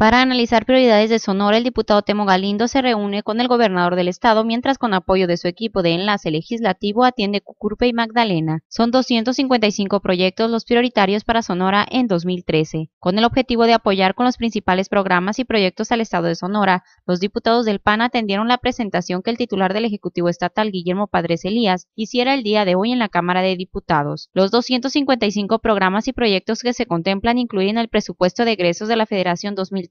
Para analizar prioridades de Sonora, el diputado Temo Galindo se reúne con el gobernador del estado, mientras con apoyo de su equipo de enlace legislativo atiende Cucurpe y Magdalena. Son 255 proyectos los prioritarios para Sonora en 2013. Con el objetivo de apoyar con los principales programas y proyectos al estado de Sonora, los diputados del PAN atendieron la presentación que el titular del Ejecutivo Estatal, Guillermo Padres Elías, hiciera el día de hoy en la Cámara de Diputados. Los 255 programas y proyectos que se contemplan incluyen el presupuesto de egresos de la Federación 2013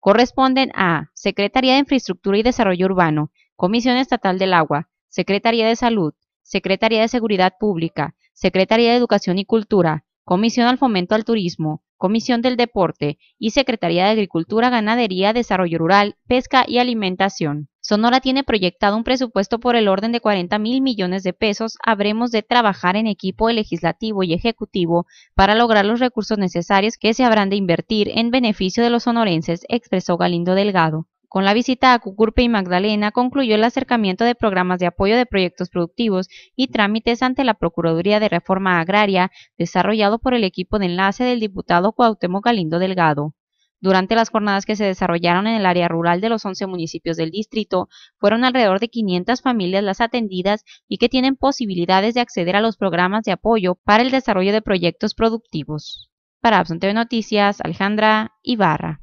corresponden a Secretaría de Infraestructura y Desarrollo Urbano, Comisión Estatal del Agua, Secretaría de Salud, Secretaría de Seguridad Pública, Secretaría de Educación y Cultura, Comisión al Fomento al Turismo, Comisión del Deporte y Secretaría de Agricultura, Ganadería, Desarrollo Rural, Pesca y Alimentación. Sonora tiene proyectado un presupuesto por el orden de 40 mil millones de pesos. Habremos de trabajar en equipo legislativo y ejecutivo para lograr los recursos necesarios que se habrán de invertir en beneficio de los sonorenses, expresó Galindo Delgado. Con la visita a Cucurpe y Magdalena concluyó el acercamiento de programas de apoyo de proyectos productivos y trámites ante la Procuraduría de Reforma Agraria, desarrollado por el equipo de enlace del diputado Cuauhtémoc Galindo Delgado. Durante las jornadas que se desarrollaron en el área rural de los 11 municipios del distrito, fueron alrededor de 500 familias las atendidas y que tienen posibilidades de acceder a los programas de apoyo para el desarrollo de proyectos productivos. Para Absente Noticias, Alejandra Ibarra.